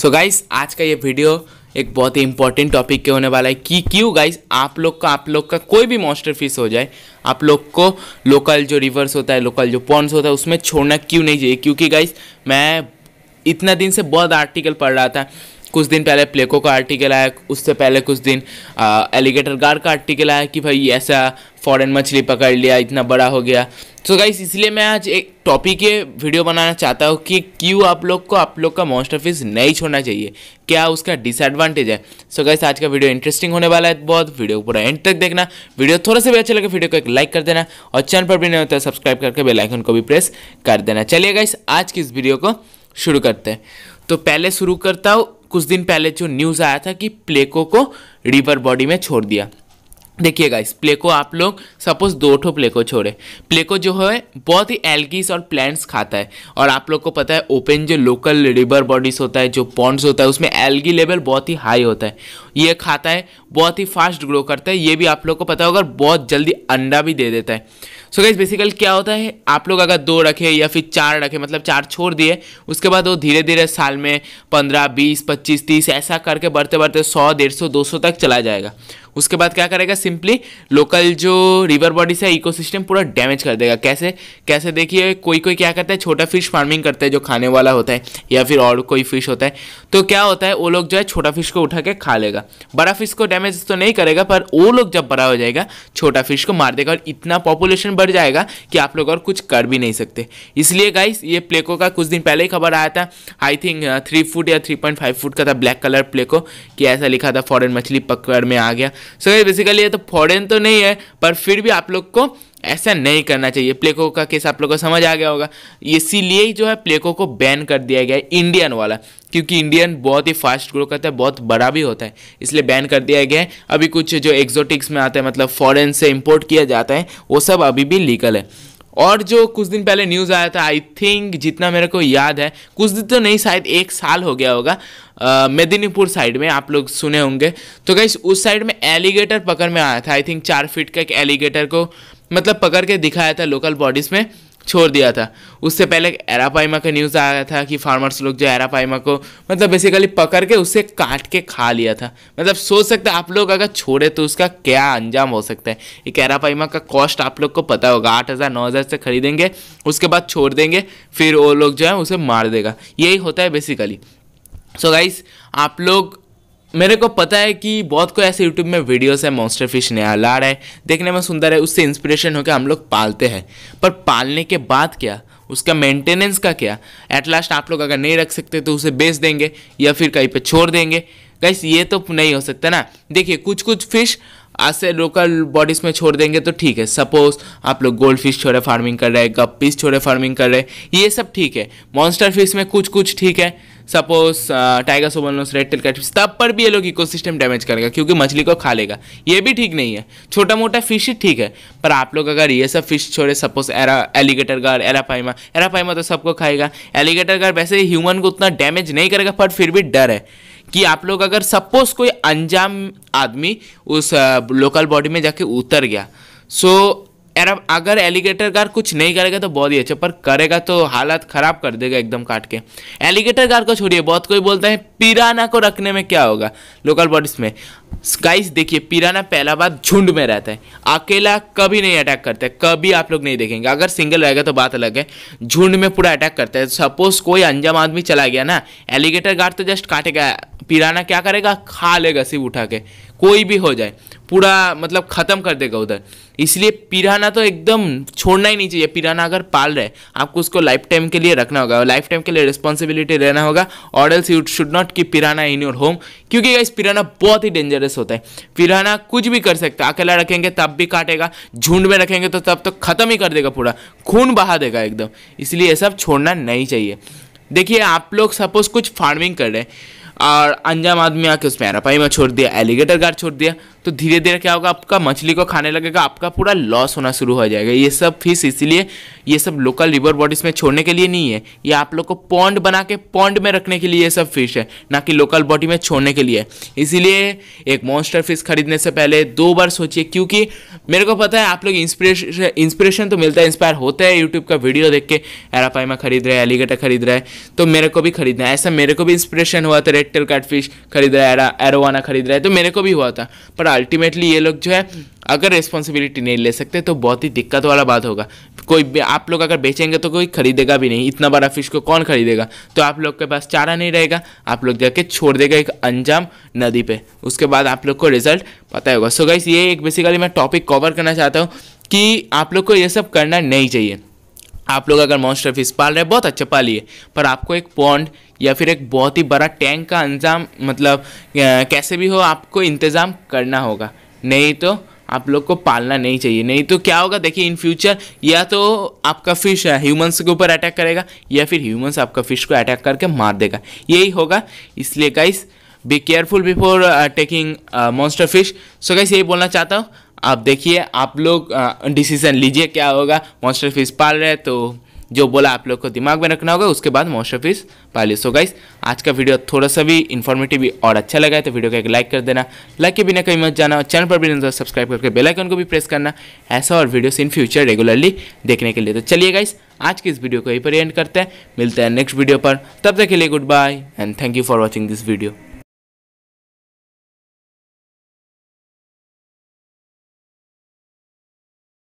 सो so guys आज का ये वीडियो एक बहुत ही इंपॉर्टेंट टॉपिक के होने वाला है कि क्यों गाइस आप लोग का आप लोग का कोई भी मॉन्स्टर फिश हो जाए आप लोग को लोकल जो रिवर्स होता है लोकल जो पॉन्स होता है उसमें छोड़ना क्यों नहीं चाहिए क्योंकि गाइस मैं इतना दिन से बहुत आर्टिकल पढ़ रहा था कुछ दिन पहले प्लेको का आर्टिकल आया उससे पहले कुछ दिन एलिगेटर गार का आर्टिकल आया कि भाई ऐसा फॉरेन मछली पकड़ लिया इतना बड़ा हो गया सो so गाइस इसलिए मैं आज एक टॉपिक के वीडियो बनाना चाहता हूँ कि क्यों आप लोग को आप लोग का मोस्ट ऑफिस नहीं छोड़ना चाहिए क्या उसका डिसएडवांटेज है सो so गाइस आज का वीडियो इंटरेस्टिंग होने वाला है बहुत वीडियो पूरा एंड तक देखना वीडियो थोड़ा सा भी अच्छा लगे वीडियो को एक लाइक कर देना और चैनल पर भी नहीं होता सब्सक्राइब करके बेलाइकन को भी प्रेस कर देना चलिए गाइस आज की इस वीडियो को शुरू करते हैं तो पहले शुरू करता हूँ कुछ दिन पहले जो न्यूज़ आया था कि प्लेको को रिवर बॉडी में छोड़ दिया देखिए गाइस प्लेको आप लोग सपोज दो ठो प्लेको छोड़े प्लेको जो है बहुत ही एल्गीस और प्लांट्स खाता है और आप लोग को पता है ओपन जो लोकल रिवर बॉडीज होता है जो पॉन्ड्स होता है उसमें एल्गी लेवल बहुत ही हाई होता है ये खाता है बहुत ही फास्ट ग्रो करता है ये भी आप लोग को पता है अगर बहुत जल्दी अंडा भी दे देता है सो गाइज बेसिकल क्या होता है आप लोग अगर दो रखे या फिर चार रखे मतलब चार छोड़ दिए उसके बाद वो धीरे धीरे साल में पंद्रह बीस पच्चीस तीस ऐसा करके बढ़ते बढ़ते सौ डेढ़ सौ दो सौ तक चला जाएगा उसके बाद क्या करेगा सिंपली लोकल जो रिवर बॉडीज है इकोसिस्टम पूरा डैमेज कर देगा कैसे कैसे देखिए कोई कोई क्या करता है छोटा फिश फार्मिंग करता है जो खाने वाला होता है या फिर और कोई फिश होता है तो क्या होता है वो लोग जो है छोटा फिश को उठा के खा लेगा बड़ा फिश को डैमेज तो नहीं करेगा पर वो लोग जब बड़ा हो जाएगा छोटा फिश को मार देगा और इतना पॉपुलेशन बढ़ जाएगा कि आप लोग और कुछ कर भी नहीं सकते इसलिए गाइस ये प्लेको का कुछ दिन पहले ही खबर आया था आई थिंक थ्री फुट या थ्री पॉइंट फाइव फुट का था ब्लैक कलर प्लेको कि ऐसा लिखा था फॉरन मछली पकड़ में आ गया सो so, बेसिकली ये तो फॉरेन तो नहीं है पर फिर भी आप लोग को ऐसा नहीं करना चाहिए प्लेको का केस आप लोग को समझ आ गया होगा इसीलिए ही जो है प्लेको को बैन कर दिया गया है इंडियन वाला क्योंकि इंडियन बहुत ही फास्ट ग्रो करता है बहुत बड़ा भी होता है इसलिए बैन कर दिया गया है अभी कुछ जो एक्जोटिक्स में आता है मतलब फॉरेन से इम्पोर्ट किया जाता है वो सब अभी भी लीगल है और जो कुछ दिन पहले न्यूज़ आया था आई थिंक जितना मेरे को याद है कुछ दिन तो नहीं शायद एक साल हो गया होगा मेदिनीपुर साइड में आप लोग सुने होंगे तो गई उस साइड में एलिगेटर पकड़ में आया था आई थिंक चार फीट का एक एलिगेटर को मतलब पकड़ के दिखाया था लोकल बॉडीज़ में छोड़ दिया था उससे पहले एरापाइमा का न्यूज़ आया था कि फार्मर्स लोग जो एरापाइमा को मतलब बेसिकली पकड़ के उसे काट के खा लिया था मतलब सोच सकते आप लोग अगर छोड़े तो उसका क्या अंजाम हो सकता है एक एरापाइमा का कॉस्ट आप लोग को पता होगा आठ हज़ार नौ हज़ार से खरीदेंगे उसके बाद छोड़ देंगे फिर वो लोग जो है उसे मार देगा यही होता है बेसिकली सो so गाइस आप लोग मेरे को पता है कि बहुत को ऐसे यूट्यूब में वीडियोस है मॉन्स्टर फिश नया ला रहा है देखने में सुंदर है उससे इंस्पिरेशन होकर हम लोग पालते हैं पर पालने के बाद क्या उसका मेंटेनेंस का क्या एट लास्ट आप लोग अगर नहीं रख सकते तो उसे बेच देंगे या फिर कहीं पे छोड़ देंगे गैस ये तो नहीं हो सकता ना देखिए कुछ कुछ फिश ऐसे लोकल बॉडीज़ में छोड़ देंगे तो ठीक है सपोज आप लोग गोल्ड फिश छोड़े फार्मिंग कर रहे हैं गप पीस छोड़े फार्मिंग कर रहे हैं ये सब ठीक है मॉन्स्टर फिश में कुछ कुछ ठीक है suppose tiger shovelnose red tail catfish तब पर भी ये लोग सिस्टम डैमेज करेगा क्योंकि मछली को खा लेगा ये भी ठीक नहीं है छोटा मोटा फिश ही ठीक है पर आप लोग अगर ये सब फिश छोड़े सपोज एरा एलिगेटर गार एरापाइमा एरापाइमा तो सबको खाएगा एलिगेटर गार वैसे ह्यूमन को उतना डैमेज नहीं करेगा पर फिर भी डर है कि आप लोग अगर सपोज कोई अनजाम आदमी उस लोकल uh, बॉडी में जाके उतर गया सो यार अब अगर एलिगेटर गार कुछ नहीं करेगा तो बहुत ही अच्छा पर करेगा तो हालात ख़राब कर देगा एकदम काट के एलिगेटर गार को छोड़िए बहुत कोई बोलता है पिराना को रखने में क्या होगा लोकल बॉडीज में स्काइस देखिए पिराना पहला बार झुंड में रहता है अकेला कभी नहीं अटैक करता है कभी आप लोग नहीं देखेंगे अगर सिंगल रहेगा तो बात अलग है झुंड में पूरा अटैक करता है सपोज कोई अंजाम आदमी चला गया ना एलिगेटर गार्ड तो जस्ट काटेगा पिराना क्या करेगा खा लेगा सिर्फ उठा के कोई भी हो जाए पूरा मतलब ख़त्म कर देगा उधर इसलिए पिराना तो एकदम छोड़ना ही नहीं चाहिए पिराना अगर पाल रहे आपको उसको लाइफ टाइम के लिए रखना होगा लाइफ टाइम के लिए रिस्पॉन्सिबिलिटी रहना होगा और एल्स यू शुड नॉट की पिराना इन योर होम क्योंकि इस पिराना बहुत ही डेंजरस होता है पिराना कुछ भी कर सकता है अकेला रखेंगे तब भी काटेगा झुंड में रखेंगे तो तब तो ख़त्म ही कर देगा पूरा खून बहा देगा एकदम इसलिए ये सब छोड़ना नहीं चाहिए देखिए आप लोग सपोज कुछ फार्मिंग कर रहे हैं और अंजाम आदमी आके उसमें पैरापाई में छोड़ दिया एलिगेटर गार्ड छोड़ दिया तो धीरे धीरे क्या होगा आपका मछली को खाने लगेगा आपका पूरा लॉस होना शुरू हो जाएगा ये सब फिश इसीलिए ये सब लोकल रिवर बॉडीज़ में छोड़ने के लिए नहीं है ये आप लोग को पॉन्ड बना के पॉन्ड में रखने के लिए ये सब फिश है ना कि लोकल बॉडी में छोड़ने के लिए इसीलिए एक मॉन्स्टर फिश खरीदने से पहले दो बार सोचिए क्योंकि मेरे को पता है आप लोग इंस्परेशन इंस्परेशन तो मिलता है इंस्पायर होता है यूट्यूब का वीडियो देख के एरापाइमा खरीद रहा है एलिगेटर खरीद रहा है तो मेरे को भी खरीदना है ऐसा मेरे को भी इंस्परेशन हुआ था रेड टेल कैट फिश खरीद रहा है एरोवाना खरीद रहा है तो मेरे को भी हुआ था पर अल्टीमेटली ये लोग जो है अगर रिस्पॉन्सिबिलिटी नहीं ले सकते तो बहुत ही दिक्कत वाला बात होगा कोई आप लोग अगर बेचेंगे तो कोई खरीदेगा भी नहीं इतना बड़ा फिश को कौन खरीदेगा तो आप लोग के पास चारा नहीं रहेगा आप लोग जाके छोड़ देगा एक अंजाम नदी पे उसके बाद आप लोग को रिजल्ट पता होगा सो so गाइस ये एक बेसिकली मैं टॉपिक कवर करना चाहता हूँ कि आप लोग को ये सब करना नहीं चाहिए आप लोग अगर मॉन्स्टर फिश पाल रहे हैं बहुत अच्छा पालिए पर आपको एक पॉन्ड या फिर एक बहुत ही बड़ा टैंक का अंजाम मतलब कैसे भी हो आपको इंतज़ाम करना होगा नहीं तो आप लोग को पालना नहीं चाहिए नहीं तो क्या होगा देखिए इन फ्यूचर या तो आपका फिश ह्यूमंस के ऊपर अटैक करेगा या फिर ह्यूमंस आपका फिश को अटैक करके मार देगा यही होगा इसलिए guys be careful before taking monster fish so guys यही बोलना चाहता हूँ आप देखिए आप लोग डिसीजन लीजिए क्या होगा मॉन्स्टर फिश पाल रहे तो जो बोला आप लोग को दिमाग में रखना होगा उसके बाद मॉन्स्टर फिश पाली सो गाइस आज का वीडियो थोड़ा सा भी इन्फॉर्मेटिव और अच्छा लगा है तो वीडियो को एक लाइक कर देना लाइक के बिना कहीं मत जाना और चैनल पर भी नहीं सब्सक्राइब तो करके बेल आइकन को भी प्रेस करना ऐसा और वीडियोस इन फ्यूचर रेगुलरली देखने के लिए तो चलिए गाइस आज की इस वीडियो को यहीं पर एंड करते हैं मिलते हैं नेक्स्ट वीडियो पर तब तक के लिए goodbye and thank you for watching this video